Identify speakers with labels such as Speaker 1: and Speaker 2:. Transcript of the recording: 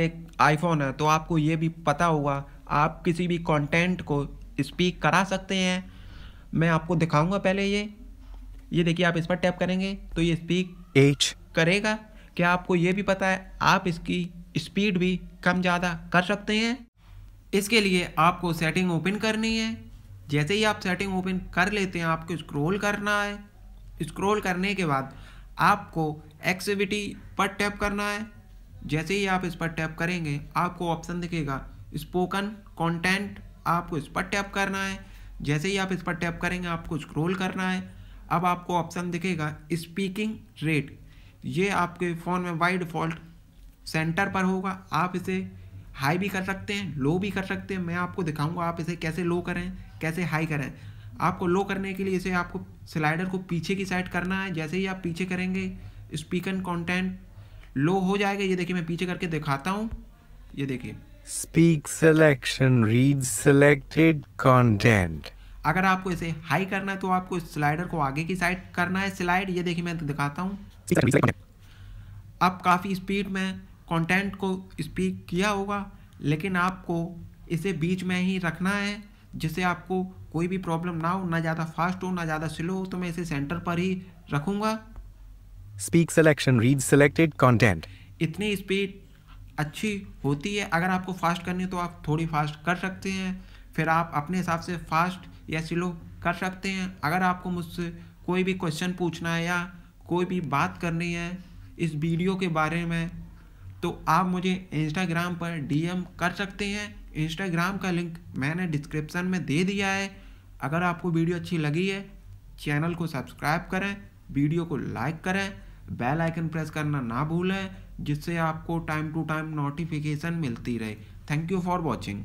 Speaker 1: एक आईफोन है तो आपको ये भी पता होगा आप किसी भी कंटेंट को स्पीक करा सकते हैं मैं आपको दिखाऊंगा पहले ये ये देखिए आप इस पर टैप करेंगे तो ये स्पीक एच करेगा क्या आपको ये भी पता है आप इसकी स्पीड भी कम ज़्यादा कर सकते हैं इसके लिए आपको सेटिंग ओपन करनी है जैसे ही आप सेटिंग ओपन कर लेते हैं आपको स्क्रॉल करना है स्क्रॉल करने के बाद आपको एक्सिविटी पर टैप करना है जैसे ही आप इस पर टैप करेंगे आपको ऑप्शन दिखेगा स्पोकन कंटेंट आपको इस पर टैप करना है जैसे ही आप इस पर टैप करेंगे आपको स्क्रॉल करना है अब आपको ऑप्शन दिखेगा स्पीकिंग रेट ये आपके फ़ोन में बाई डिफ़ॉल्ट सेंटर पर होगा आप इसे हाई भी कर सकते हैं लो भी कर सकते हैं मैं आपको दिखाऊंगा आप इसे कैसे लो करें कैसे हाई करें आपको लो करने के लिए इसे आपको स्लाइडर को पीछे की साइड करना है जैसे ही आप पीछे करेंगे स्पीकर कंटेंट लो हो जाएगा ये देखिए मैं पीछे करके दिखाता हूँ ये देखिए speak selection read selected content अगर आपको इसे हाई करना है तो आपको स्लाइडर को आगे की साइड करना है स्लाइड ये देखिए मैं दिखाता हूँ आप काफ़ी स्पीड में कंटेंट को स्पीक किया होगा लेकिन आपको इसे बीच में ही रखना है जिससे आपको कोई भी प्रॉब्लम ना हो ना ज़्यादा फास्ट हो ना ज़्यादा स्लो हो तो मैं इसे सेंटर पर ही रखूँगा speak selection read selected content इतनी स्पीड अच्छी होती है अगर आपको फास्ट करनी है तो आप थोड़ी फास्ट कर सकते हैं फिर आप अपने हिसाब से फास्ट या स्लो कर सकते हैं अगर आपको मुझसे कोई भी क्वेश्चन पूछना है या कोई भी बात करनी है इस वीडियो के बारे में तो आप मुझे इंस्टाग्राम पर डीएम कर सकते हैं इंस्टाग्राम का लिंक मैंने डिस्क्रिप्शन में दे दिया है अगर आपको वीडियो अच्छी लगी है चैनल को सब्सक्राइब करें वीडियो को लाइक करें बेल आइकन प्रेस करना ना भूलें जिससे आपको टाइम टू टाइम नोटिफिकेशन मिलती रहे थैंक यू फॉर वॉचिंग